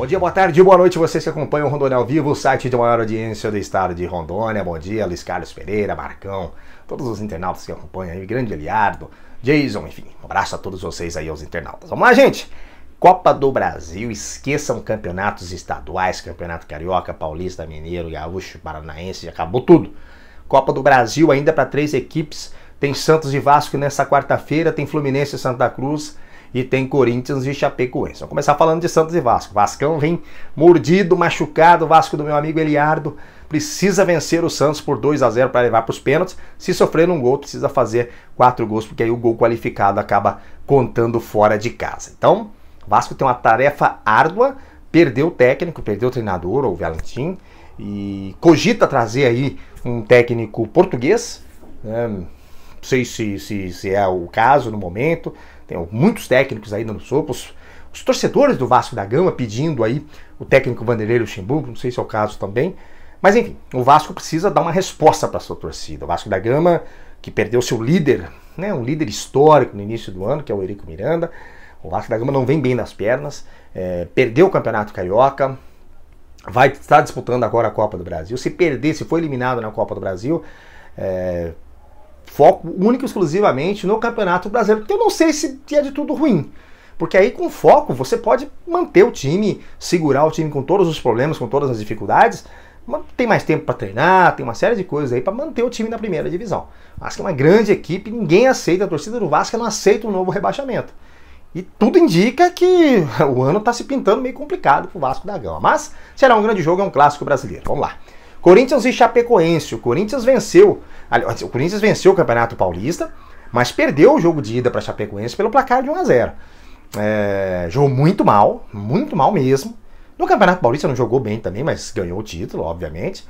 Bom dia, boa tarde, boa noite. Vocês que acompanham o Rondônia ao vivo, o site de maior audiência do estado de Rondônia. Bom dia, Luiz Carlos Pereira, Marcão, todos os internautas que acompanham aí, grande Eliardo, Jason, enfim. Um abraço a todos vocês aí, aos internautas. Vamos lá, gente! Copa do Brasil, esqueçam campeonatos estaduais, campeonato carioca, paulista, mineiro, gaúcho, paranaense, já acabou tudo. Copa do Brasil ainda para três equipes, tem Santos e Vasco nessa quarta-feira, tem Fluminense e Santa Cruz, e tem Corinthians e Chapecoense. Vamos começar falando de Santos e Vasco. Vascão vem mordido, machucado, Vasco do meu amigo Eliardo precisa vencer o Santos por 2 a 0 para levar para os pênaltis. Se sofrer um gol, precisa fazer quatro gols, porque aí o gol qualificado acaba contando fora de casa. Então, Vasco tem uma tarefa árdua, perdeu o técnico, perdeu o treinador, ou o Valentim, e cogita trazer aí um técnico português. Né? Não sei se, se, se é o caso no momento. Tem muitos técnicos ainda no sopro, Os, os torcedores do Vasco da Gama pedindo aí o técnico Vanderlei Luxemburgo, não sei se é o caso também. Mas enfim, o Vasco precisa dar uma resposta para sua torcida. O Vasco da Gama, que perdeu seu líder, né, um líder histórico no início do ano, que é o Eurico Miranda. O Vasco da Gama não vem bem nas pernas, é, perdeu o Campeonato Carioca, vai estar disputando agora a Copa do Brasil. Se perder, se for eliminado na Copa do Brasil, é, foco único e exclusivamente no Campeonato Brasileiro, que eu não sei se é de tudo ruim. Porque aí com foco você pode manter o time, segurar o time com todos os problemas, com todas as dificuldades, tem mais tempo para treinar, tem uma série de coisas aí para manter o time na primeira divisão. O Vasco é uma grande equipe, ninguém aceita, a torcida do Vasco não aceita um novo rebaixamento. E tudo indica que o ano está se pintando meio complicado para o Vasco da Gama. Mas será um grande jogo, é um clássico brasileiro. Vamos lá. Corinthians e Chapecoense. O Corinthians venceu. O Corinthians venceu o Campeonato Paulista, mas perdeu o jogo de ida para Chapecoense pelo placar de 1 a 0. É, jogou muito mal, muito mal mesmo. No Campeonato Paulista não jogou bem também, mas ganhou o título, obviamente.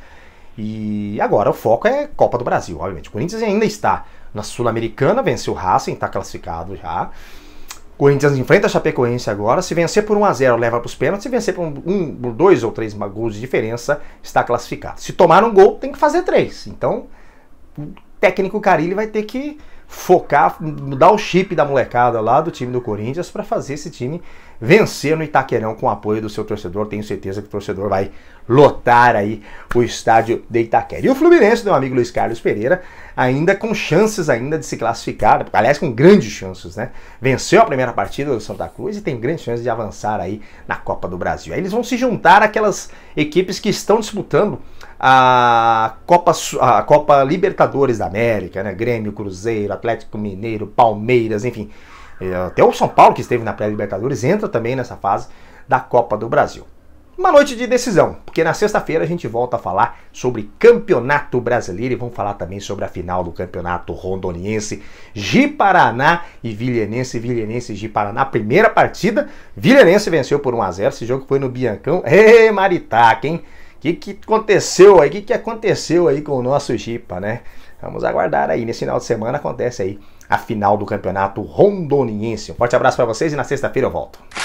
E agora o foco é Copa do Brasil, obviamente. O Corinthians ainda está na Sul-Americana, venceu o Racing, está classificado já. Corinthians enfrenta a Chapecoense agora. Se vencer por 1 a 0 leva para os pênaltis. Se vencer por, um, por dois ou três gols de diferença, está classificado. Se tomar um gol, tem que fazer três. Então, o técnico Carilli vai ter que focar, mudar o chip da molecada lá do time do Corinthians para fazer esse time vencer no Itaquerão com o apoio do seu torcedor. Tenho certeza que o torcedor vai lotar aí o estádio de Itaquera. E o Fluminense, meu amigo Luiz Carlos Pereira, ainda com chances ainda de se classificar, aliás, com grandes chances, né? Venceu a primeira partida do Santa Cruz e tem grandes chances de avançar aí na Copa do Brasil. Aí eles vão se juntar àquelas equipes que estão disputando a Copa, a Copa Libertadores da América, né? Grêmio, Cruzeiro, Atlético Mineiro, Palmeiras, enfim. É, até o São Paulo, que esteve na pré-Libertadores, entra também nessa fase da Copa do Brasil. Uma noite de decisão, porque na sexta-feira a gente volta a falar sobre Campeonato Brasileiro e vamos falar também sobre a final do Campeonato Rondoniense, Paraná e Vilhenense, Vilhenense de Paraná Primeira partida, Vilhenense venceu por 1 a 0 esse jogo foi no Biancão. Ê, Maritaca, hein? que, que aconteceu aí? O que, que aconteceu aí com o nosso Jipa, né? Vamos aguardar aí. Nesse final de semana acontece aí a final do campeonato rondoniense. Um forte abraço para vocês e na sexta-feira eu volto.